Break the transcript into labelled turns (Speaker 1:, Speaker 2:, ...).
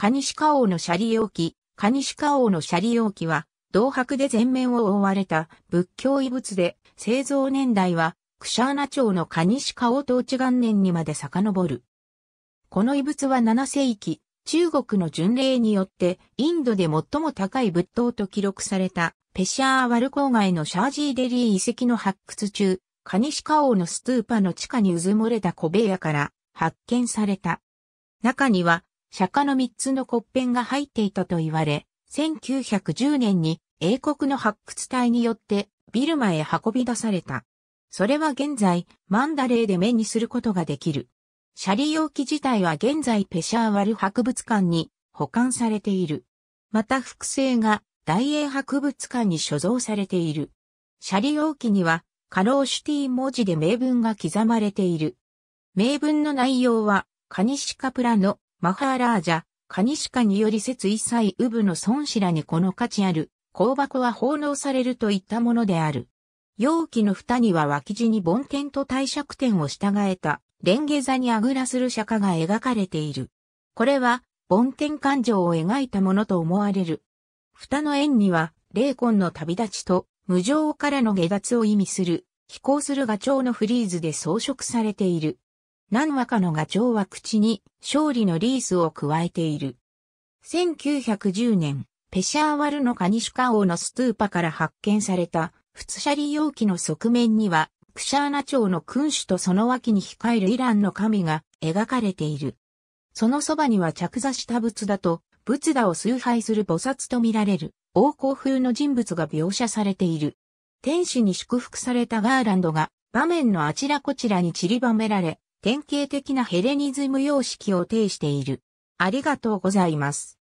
Speaker 1: カニシカ王のシャリ容器、カニシカ王のシャリ容器は、銅箔で全面を覆われた仏教遺物で、製造年代は、クシャーナ朝のカニシカ王統治元年にまで遡る。この遺物は7世紀、中国の巡礼によって、インドで最も高い仏塔と記録された、ペシャーワル郊外のシャージーデリー遺跡の発掘中、カニシカ王のストゥーパの地下にうずもれた小部屋から発見された。中には釈迦の3つの骨片が入っていたと言われ、1910年に英国の発掘隊によってビルマへ運び出された。それは現在、マンダレーで目にすることができる。シャリ容器自体は現在ペシャーワル博物館に保管されている。また複製が大英博物館に所蔵されている。シャリ容器にはカローシュティ文字で名文が刻まれている。名文の内容はカニシカプラのマハーラージャ、カニシカにより説一切ウブの孫子らにこの価値ある、香箱は奉納されるといったものである。容器の蓋には脇地に梵天と帝釈天を従えた、レンゲ座にあぐらする釈迦が描かれている。これは、梵天感情を描いたものと思われる。蓋の円には、霊魂の旅立ちと、無常からの下脱を意味する、飛行するガチョウのフリーズで装飾されている。何話かのが長は口に勝利のリースを加えている。1910年、ペシャーワルのカニシュカ王のストゥーパから発見された、フツシャリ容器の側面には、クシャーナ朝の君主とその脇に控えるイランの神が描かれている。そのそばには着座した仏だと、仏陀を崇拝する菩薩と見られる、王侯風の人物が描写されている。天使に祝福されたガーランドが、場面のあちらこちらに散りばめられ、典型的なヘレニズム様式を呈している。ありが
Speaker 2: とうございます。